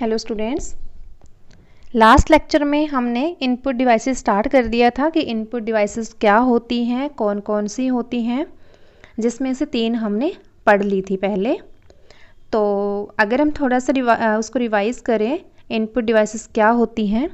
hello students last lecture में हमने input devices start कर दिया था कि इनपुट डिवाइसेस क्या होती हैं कौन कौन सी होती हैं जिसमें से तीन हमने पढ़ ली थी पहले तो अगर हम थोड़ा सा रिवा, उसको रिवाइज़ करें इनपुट डिवाइसेस क्या होती हैं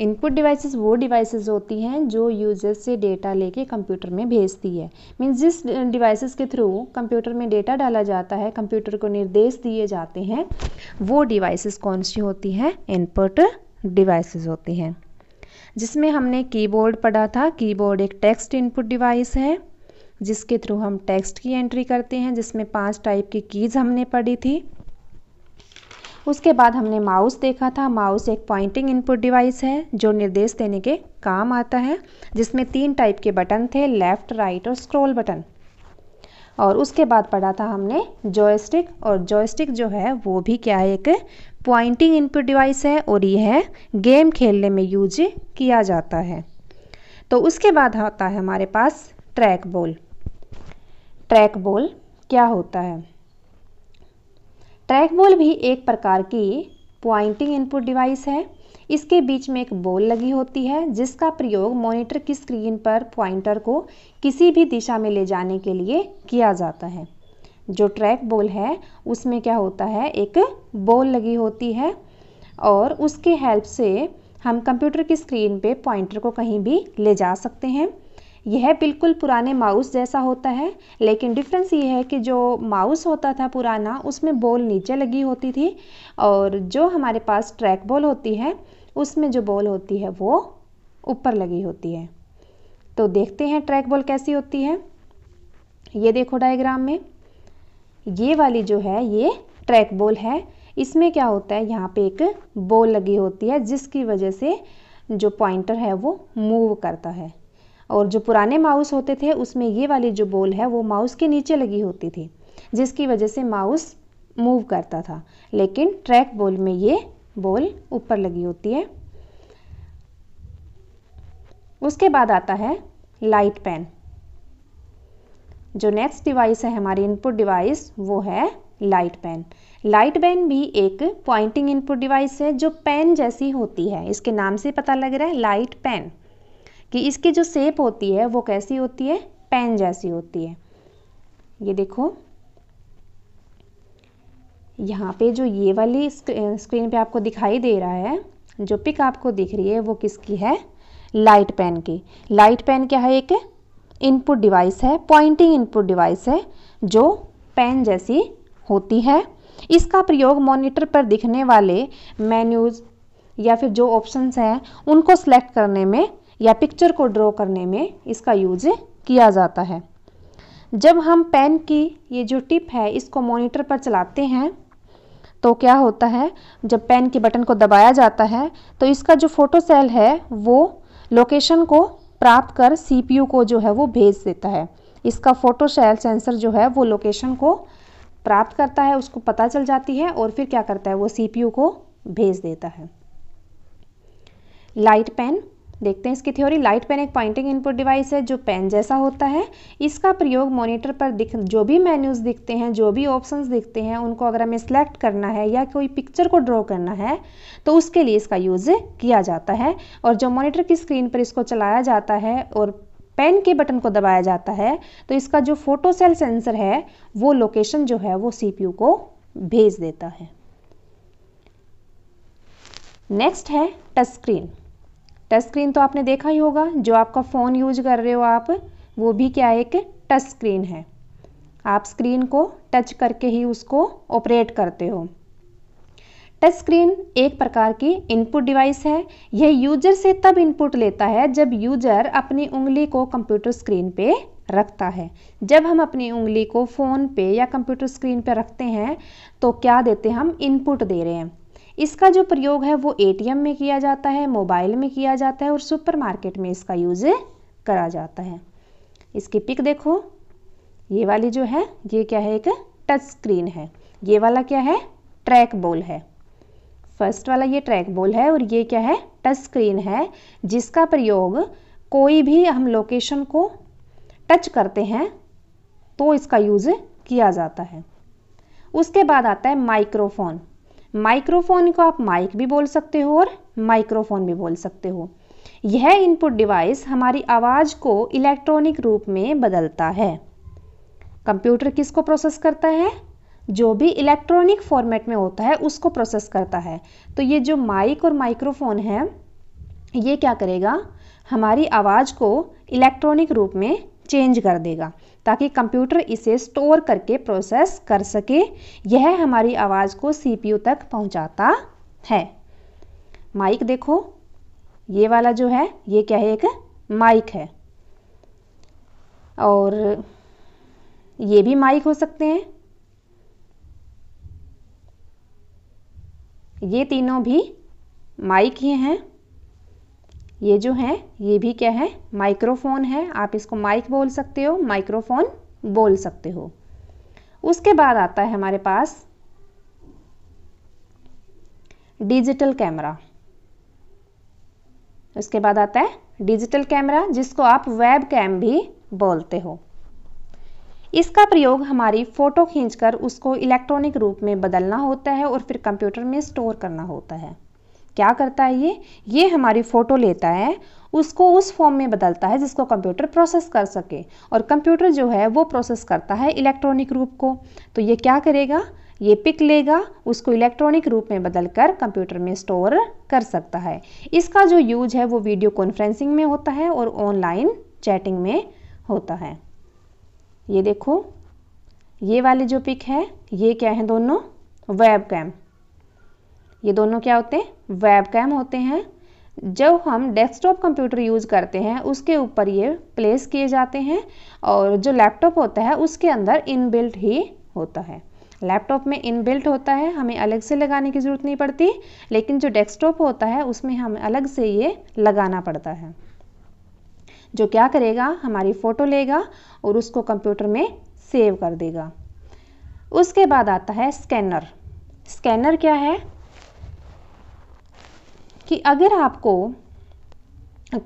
इनपुट डिवाइसेस वो डिवाइसेस होती हैं जो यूजर से डेटा लेके कंप्यूटर में भेजती है मीन्स जिस डिवाइसेस के थ्रू कंप्यूटर में डेटा डाला जाता है कंप्यूटर को निर्देश दिए जाते हैं वो डिवाइसेस कौन सी होती हैं इनपुट डिवाइसेस होती हैं जिसमें हमने कीबोर्ड पढ़ा था कीबोर्ड एक टेक्स्ट इनपुट डिवाइस है जिसके थ्रू हम टेक्स्ट की एंट्री करते हैं जिसमें पांच टाइप की कीज़ हमने पढ़ी थी उसके बाद हमने माउस देखा था माउस एक पॉइंटिंग इनपुट डिवाइस है जो निर्देश देने के काम आता है जिसमें तीन टाइप के बटन थे लेफ़्ट राइट और स्क्रोल बटन और उसके बाद पढ़ा था हमने जॉयस्टिक और जॉयस्टिक जो है वो भी क्या है एक पॉइंटिंग इनपुट डिवाइस है और यह गेम खेलने में यूज किया जाता है तो उसके बाद आता है हमारे पास ट्रैक बॉल ट्रैक बॉल क्या होता है ट्रैक बॉल भी एक प्रकार की पॉइंटिंग इनपुट डिवाइस है इसके बीच में एक बॉल लगी होती है जिसका प्रयोग मॉनिटर की स्क्रीन पर पॉइंटर को किसी भी दिशा में ले जाने के लिए किया जाता है जो ट्रैक बॉल है उसमें क्या होता है एक बॉल लगी होती है और उसके हेल्प से हम कंप्यूटर की स्क्रीन पे पॉइंटर को कहीं भी ले जा सकते हैं यह बिल्कुल पुराने माउस जैसा होता है लेकिन डिफरेंस ये है कि जो माउस होता था पुराना उसमें बॉल नीचे लगी होती थी और जो हमारे पास ट्रैक बॉल होती है उसमें जो बॉल होती है वो ऊपर लगी होती है तो देखते हैं ट्रैक बॉल कैसी होती है ये देखो डायग्राम में ये वाली जो है ये ट्रैक बॉल है इसमें क्या होता है यहाँ पे एक बॉल लगी होती है जिसकी वजह से जो पॉइंटर है वो मूव करता है और जो पुराने माउस होते थे उसमें ये वाली जो बोल है वो माउस के नीचे लगी होती थी जिसकी वजह से माउस मूव करता था लेकिन ट्रैक बोल में ये बोल ऊपर लगी होती है उसके बाद आता है लाइट पेन जो नेक्स्ट डिवाइस है हमारी इनपुट डिवाइस वो है लाइट पेन लाइट पेन भी एक पॉइंटिंग इनपुट डिवाइस है जो पेन जैसी होती है इसके नाम से पता लग रहा है लाइट पेन कि इसकी जो सेप होती है वो कैसी होती है पेन जैसी होती है ये देखो यहाँ पे जो ये वाली स्क्रीन पे आपको दिखाई दे रहा है जो पिक आपको दिख रही है वो किसकी है लाइट पेन की लाइट पेन क्या है एक इनपुट डिवाइस है पॉइंटिंग इनपुट डिवाइस है जो पेन जैसी होती है इसका प्रयोग मॉनिटर पर दिखने वाले मेन्यूज़ या फिर जो ऑप्शंस हैं उनको सिलेक्ट करने में या पिक्चर को ड्रॉ करने में इसका यूज किया जाता है जब हम पेन की ये जो टिप है इसको मॉनिटर पर चलाते हैं तो क्या होता है जब पेन के बटन को दबाया जाता है तो इसका जो फोटो सेल है वो लोकेशन को प्राप्त कर सीपीयू को जो है वो भेज देता है इसका फोटो सेल सेंसर जो है वो लोकेशन को प्राप्त करता है उसको पता चल जाती है और फिर क्या करता है वो सीपीयू को भेज देता है लाइट पेन देखते हैं इसकी थ्योरी लाइट पेन एक पॉइंटिंग इनपुट डिवाइस है जो पेन जैसा होता है इसका प्रयोग मॉनिटर पर दिख जो भी मेन्यूज़ दिखते हैं जो भी ऑप्शंस दिखते हैं उनको अगर हमें सेलेक्ट करना है या कोई पिक्चर को ड्रॉ करना है तो उसके लिए इसका यूज़ किया जाता है और जो मोनिटर की स्क्रीन पर इसको चलाया जाता है और पेन के बटन को दबाया जाता है तो इसका जो फोटो सेल सेंसर है वो लोकेशन जो है वो सीपीयू को भेज देता है नेक्स्ट है टच स्क्रीन टच स्क्रीन तो आपने देखा ही होगा जो आपका फ़ोन यूज कर रहे हो आप वो भी क्या है एक टच स्क्रीन है आप स्क्रीन को टच करके ही उसको ऑपरेट करते हो टच स्क्रीन एक प्रकार की इनपुट डिवाइस है यह यूजर से तब इनपुट लेता है जब यूजर अपनी उंगली को कंप्यूटर स्क्रीन पे रखता है जब हम अपनी उंगली को फ़ोन पे या कंप्यूटर स्क्रीन पे रखते हैं तो क्या देते हैं हम इनपुट दे रहे हैं इसका जो प्रयोग है वो एटीएम में किया जाता है मोबाइल में किया जाता है और सुपरमार्केट में इसका यूज करा जाता है इसकी पिक देखो ये वाली जो है ये क्या है एक टच स्क्रीन है ये वाला क्या है ट्रैक बॉल है फर्स्ट वाला ये ट्रैक बॉल है और ये क्या है टच स्क्रीन है जिसका प्रयोग कोई भी हम लोकेशन को टच करते हैं तो इसका यूज़ किया जाता है उसके बाद आता है माइक्रोफोन माइक्रोफोन को आप माइक भी बोल सकते हो और माइक्रोफोन भी बोल सकते हो यह इनपुट डिवाइस हमारी आवाज़ को इलेक्ट्रॉनिक रूप में बदलता है कंप्यूटर किसको प्रोसेस करता है जो भी इलेक्ट्रॉनिक फॉर्मेट में होता है उसको प्रोसेस करता है तो ये जो माइक और माइक्रोफोन है ये क्या करेगा हमारी आवाज़ को इलेक्ट्रॉनिक रूप में चेंज कर देगा ताकि कंप्यूटर इसे स्टोर करके प्रोसेस कर सके यह हमारी आवाज़ को सीपीयू तक पहुंचाता है माइक देखो ये वाला जो है ये क्या है एक माइक है और ये भी माइक हो सकते हैं ये तीनों भी माइक ही हैं ये जो है ये भी क्या है माइक्रोफोन है आप इसको माइक बोल सकते हो माइक्रोफोन बोल सकते हो उसके बाद आता है हमारे पास डिजिटल कैमरा उसके बाद आता है डिजिटल कैमरा जिसको आप वेब कैम भी बोलते हो इसका प्रयोग हमारी फ़ोटो खींचकर उसको इलेक्ट्रॉनिक रूप में बदलना होता है और फिर कंप्यूटर में स्टोर करना होता है क्या करता है ये ये हमारी फ़ोटो लेता है उसको उस फॉर्म में बदलता है जिसको कंप्यूटर प्रोसेस कर सके और कंप्यूटर जो है वो प्रोसेस करता है इलेक्ट्रॉनिक रूप को तो ये क्या करेगा ये पिक लेगा उसको इलेक्ट्रॉनिक रूप में बदलकर कंप्यूटर में स्टोर कर सकता है इसका जो यूज है वो वीडियो कॉन्फ्रेंसिंग में होता है और ऑनलाइन चैटिंग में होता है ये देखो ये वाले जो पिक है ये क्या है दोनों वेब कैम ये दोनों क्या होते हैं वेब कैम होते हैं जब हम डेस्कटॉप कंप्यूटर यूज़ करते हैं उसके ऊपर ये प्लेस किए जाते हैं और जो लैपटॉप होता है उसके अंदर इनबिल्ट ही होता है लैपटॉप में इनबिल्ट होता है हमें अलग से लगाने की ज़रूरत नहीं पड़ती लेकिन जो डेस्कटॉप होता है उसमें हमें अलग से ये लगाना पड़ता है जो क्या करेगा हमारी फ़ोटो लेगा और उसको कंप्यूटर में सेव कर देगा उसके बाद आता है स्कैनर स्कैनर क्या है कि अगर आपको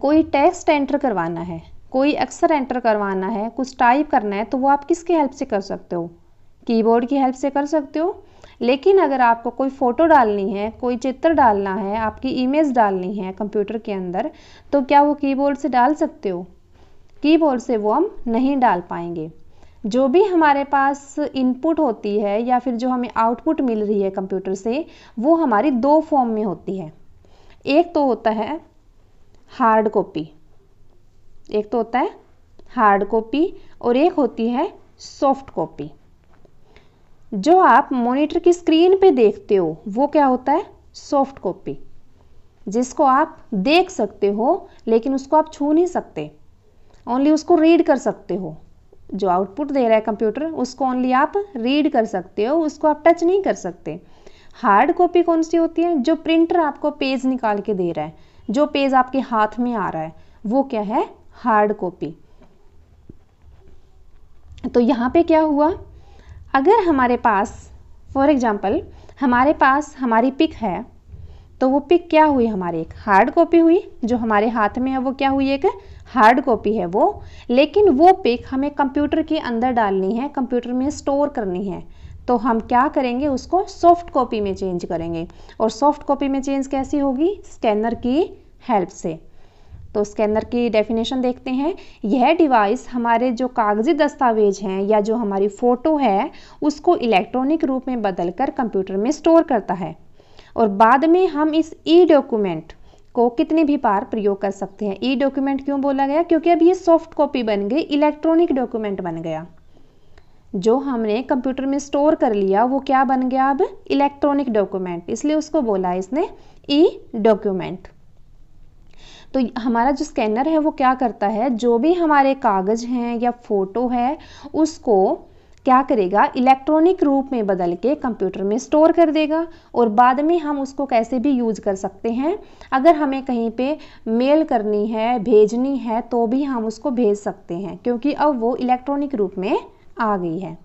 कोई टेक्स्ट एंटर करवाना है कोई अक्सर एंटर करवाना है कुछ टाइप करना है तो वो आप किसके हेल्प से कर सकते हो कीबोर्ड की हेल्प से कर सकते हो लेकिन अगर आपको कोई फ़ोटो डालनी है कोई चित्र डालना है आपकी इमेज डालनी है कंप्यूटर के अंदर तो क्या वो कीबोर्ड से डाल सकते हो कीबोर्ड से वो हम नहीं डाल पाएंगे जो भी हमारे पास इनपुट होती है या फिर जो हमें आउटपुट मिल रही है कंप्यूटर से वो हमारी दो फॉर्म में होती है एक तो होता है हार्ड कॉपी एक तो होता है हार्ड कॉपी और एक होती है सॉफ्ट कॉपी जो आप मॉनिटर की स्क्रीन पे देखते हो वो क्या होता है सॉफ्ट कॉपी जिसको आप देख सकते हो लेकिन उसको आप छू नहीं सकते ओनली उसको रीड कर सकते हो जो आउटपुट दे रहा है कंप्यूटर उसको ओनली आप रीड कर सकते हो उसको आप टच नहीं कर सकते हार्ड कॉपी कौन सी होती है जो प्रिंटर आपको पेज निकाल के दे रहा है जो पेज आपके हाथ में आ रहा है वो क्या है हार्ड कॉपी तो यहाँ पे क्या हुआ अगर हमारे पास फॉर एग्जाम्पल हमारे पास हमारी पिक है तो वो पिक क्या हुई हमारी एक हार्ड कॉपी हुई जो हमारे हाथ में है वो क्या हुई एक हार्ड कॉपी है वो लेकिन वो पिक हमें कंप्यूटर के अंदर डालनी है कंप्यूटर में स्टोर करनी है तो हम क्या करेंगे उसको सॉफ्ट कॉपी में चेंज करेंगे और सॉफ्ट कॉपी में चेंज कैसी होगी स्कैनर की हेल्प से तो स्कैनर की डेफिनेशन देखते हैं यह डिवाइस हमारे जो कागजी दस्तावेज हैं या जो हमारी फ़ोटो है उसको इलेक्ट्रॉनिक रूप में बदलकर कंप्यूटर में स्टोर करता है और बाद में हम इस ई डॉक्यूमेंट को कितने भी बार प्रयोग कर सकते हैं ई डॉक्यूमेंट क्यों बोला गया क्योंकि अब ये सॉफ्ट कॉपी बन गई इलेक्ट्रॉनिक डॉक्यूमेंट बन गया जो हमने कंप्यूटर में स्टोर कर लिया वो क्या बन गया अब इलेक्ट्रॉनिक डॉक्यूमेंट इसलिए उसको बोला इसने ई डॉक्यूमेंट तो हमारा जो स्कैनर है वो क्या करता है जो भी हमारे कागज़ हैं या फ़ोटो है उसको क्या करेगा इलेक्ट्रॉनिक रूप में बदल के कंप्यूटर में स्टोर कर देगा और बाद में हम उसको कैसे भी यूज कर सकते हैं अगर हमें कहीं पे मेल करनी है भेजनी है तो भी हम उसको भेज सकते हैं क्योंकि अब वो इलेक्ट्रॉनिक रूप में आ गई है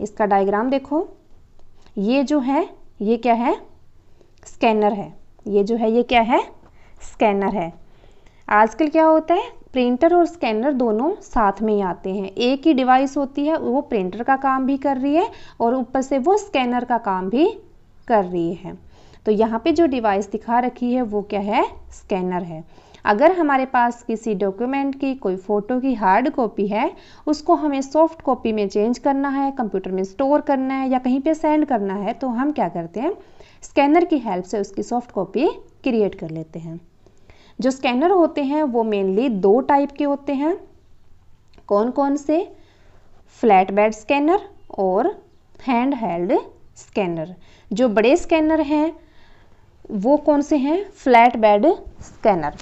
इसका डायग्राम देखो ये जो है ये क्या है स्कैनर है ये जो है ये क्या है स्कैनर है आजकल क्या होता है प्रिंटर और स्कैनर दोनों साथ में ही आते हैं एक ही डिवाइस होती है वो प्रिंटर का काम भी कर रही है और ऊपर से वो स्कैनर का काम भी कर रही है तो यहाँ पे जो डिवाइस दिखा रखी है वो क्या है स्कैनर है अगर हमारे पास किसी डॉक्यूमेंट की कोई फ़ोटो की हार्ड कॉपी है उसको हमें सॉफ्ट कॉपी में चेंज करना है कंप्यूटर में स्टोर करना है या कहीं पे सेंड करना है तो हम क्या करते हैं स्कैनर की हेल्प से उसकी सॉफ्ट कॉपी क्रिएट कर लेते हैं जो स्कैनर होते हैं वो मेनली दो टाइप के होते हैं कौन कौन से फ्लैट बेड स्कैनर और हैंड हेल्ड स्कैनर जो बड़े स्कैनर हैं वो कौन से हैं फ्लैट बेड स्कैनर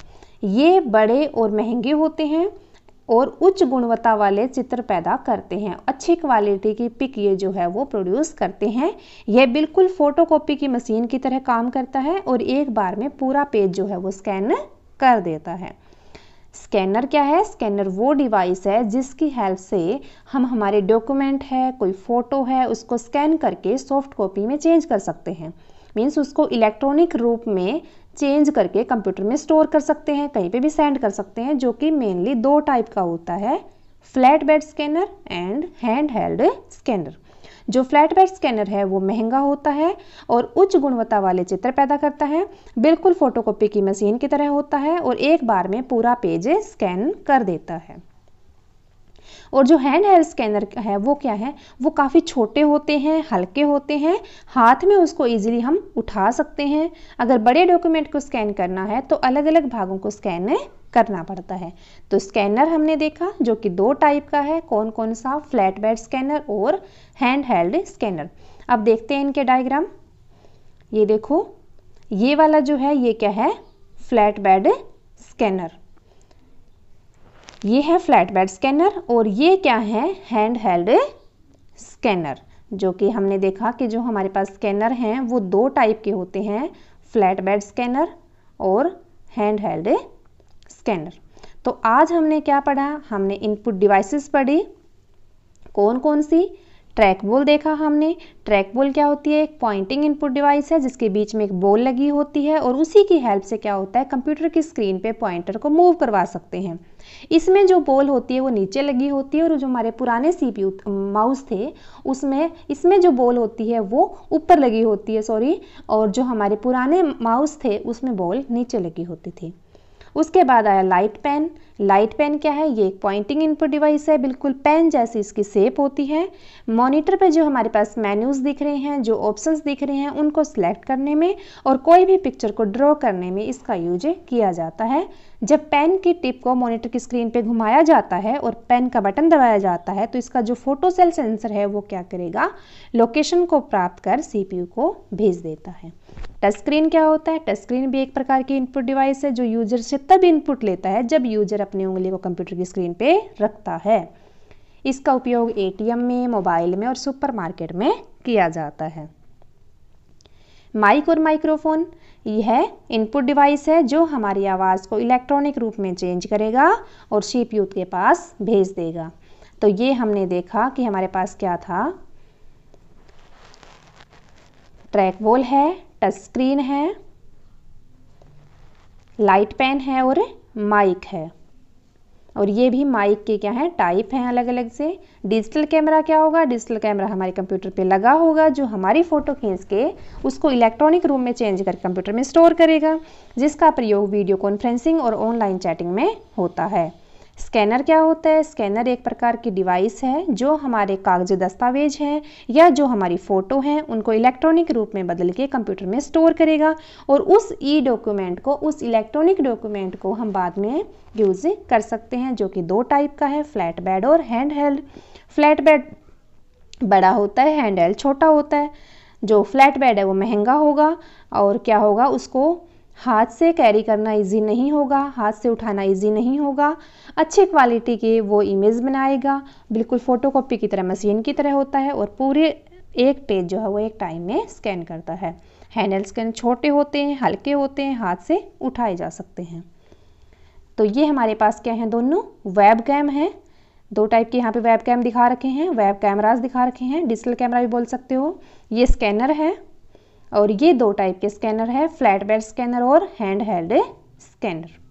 ये बड़े और महंगे होते हैं और उच्च गुणवत्ता वाले चित्र पैदा करते हैं अच्छी क्वालिटी की पिक ये जो है वो प्रोड्यूस करते हैं यह बिल्कुल फोटोकॉपी की मशीन की तरह काम करता है और एक बार में पूरा पेज जो है वो स्कैन कर देता है स्कैनर क्या है स्कैनर वो डिवाइस है जिसकी हेल्प से हम हमारे डॉक्यूमेंट है कोई फ़ोटो है उसको स्कैन करके सॉफ्ट कॉपी में चेंज कर सकते हैं मीन्स उसको इलेक्ट्रॉनिक रूप में चेंज करके कंप्यूटर में स्टोर कर सकते हैं कहीं पे भी सेंड कर सकते हैं जो कि मेनली दो टाइप का होता है flat bed scanner and hand held scanner जो फ्लैट बेड स्कैनर है वो महंगा होता है और उच्च गुणवत्ता वाले चित्र पैदा करता है बिल्कुल फोटोकॉपी की मशीन की तरह होता है और एक बार में पूरा पेज स्कैन कर देता है और जो हैंड हेल्ड स्कैनर है वो क्या है वो काफ़ी छोटे होते हैं हल्के होते हैं हाथ में उसको ईजिली हम उठा सकते हैं अगर बड़े डॉक्यूमेंट को स्कैन करना है तो अलग अलग भागों को स्कैन करना पड़ता है तो स्कैनर हमने देखा जो कि दो टाइप का है कौन कौन सा फ्लैट बेड स्कैनर और हैंड हेल्ड स्कैनर अब देखते हैं इनके डायग्राम ये देखो ये वाला जो है ये क्या है फ्लैट बेड स्कैनर ये है फ्लैट बेड स्कैनर और ये क्या है हैंड हेल्ड स्कैनर जो कि हमने देखा कि जो हमारे पास स्कैनर हैं वो दो टाइप के होते हैं फ्लैट बेड स्कैनर और हैंड हेल्ड स्कैनर तो आज हमने क्या पढ़ा हमने इनपुट डिवाइसेस पढ़ी कौन कौन सी ट्रैक बोल देखा हमने ट्रैक बोल क्या होती है एक पॉइंटिंग इनपुट डिवाइस है जिसके बीच में एक बॉल लगी होती है और उसी की हेल्प से क्या होता है कंप्यूटर की स्क्रीन पे पॉइंटर को मूव करवा सकते हैं इसमें जो बॉल होती है वो नीचे लगी होती है और जो हमारे पुराने सीपीयू माउस थे उसमें इसमें जो बॉल होती है वो ऊपर लगी होती है सॉरी और जो हमारे पुराने माउस थे उसमें बॉल नीचे लगी होती थी उसके बाद आया लाइट पेन लाइट पेन क्या है ये एक पॉइंटिंग इनपुट डिवाइस है बिल्कुल पेन जैसी इसकी सेप होती है मॉनिटर पे जो हमारे पास मेन्यूज़ दिख रहे हैं जो ऑप्शंस दिख रहे हैं उनको सिलेक्ट करने में और कोई भी पिक्चर को ड्रॉ करने में इसका यूज किया जाता है जब पेन की टिप को मॉनिटर की स्क्रीन पे घुमाया जाता है और पेन का बटन दबाया जाता है तो इसका जो फोटोसेल सेंसर है वो क्या करेगा लोकेशन को प्राप्त कर सीपीयू को भेज देता है टच स्क्रीन क्या होता है टच स्क्रीन भी एक प्रकार की इनपुट डिवाइस है जो यूजर से तब इनपुट लेता है जब यूजर अपनी उंगली को कंप्यूटर की स्क्रीन पे रखता है इसका उपयोग एटीएम में मोबाइल में और सुपरमार्केट में किया जाता है माइक और माइक्रोफोन यह इनपुट डिवाइस है जो हमारी आवाज़ को इलेक्ट्रॉनिक रूप में चेंज करेगा और सीपीयू के पास भेज देगा तो ये हमने देखा कि हमारे पास क्या था ट्रैक बॉल है टच स्क्रीन है लाइट पेन है और माइक है और ये भी माइक के क्या है टाइप हैं अलग अलग से डिजिटल कैमरा क्या होगा डिजिटल कैमरा हमारे कंप्यूटर पे लगा होगा जो हमारी फ़ोटो खींच के उसको इलेक्ट्रॉनिक रूम में चेंज कर कंप्यूटर में स्टोर करेगा जिसका प्रयोग वीडियो कॉन्फ्रेंसिंग और ऑनलाइन चैटिंग में होता है स्कैनर क्या होता है स्कैनर एक प्रकार की डिवाइस है जो हमारे कागज दस्तावेज हैं या जो हमारी फ़ोटो हैं उनको इलेक्ट्रॉनिक रूप में बदल के कंप्यूटर में स्टोर करेगा और उस ई डॉक्यूमेंट को उस इलेक्ट्रॉनिक डॉक्यूमेंट को हम बाद में यूज़ कर सकते हैं जो कि दो टाइप का है फ्लैट बेड और हैंड हेल्ड फ्लैट बेड बड़ा होता है हैंड हेल्ड छोटा होता है जो फ्लैट बेड है वो महंगा होगा और क्या होगा उसको हाथ से कैरी करना इजी नहीं होगा हाथ से उठाना इजी नहीं होगा अच्छी क्वालिटी के वो इमेज बनाएगा बिल्कुल फ़ोटोकॉपी की तरह मशीन की तरह होता है और पूरे एक पेज जो है वो एक टाइम में स्कैन करता है हैंडल स्कैन छोटे होते हैं हल्के होते हैं हाथ से उठाए जा सकते हैं तो ये हमारे पास क्या हैं दोनों वेब कैम हैं दो टाइप के यहाँ पे वेब कैम दिखा रखे हैं वेब कैमराज दिखा रखे हैं डिजिटल कैमरा भी बोल सकते हो ये स्कैनर है और ये दो टाइप के स्कैनर है फ्लैट बेड स्कैनर और हैंड हेल्ड स्कैनर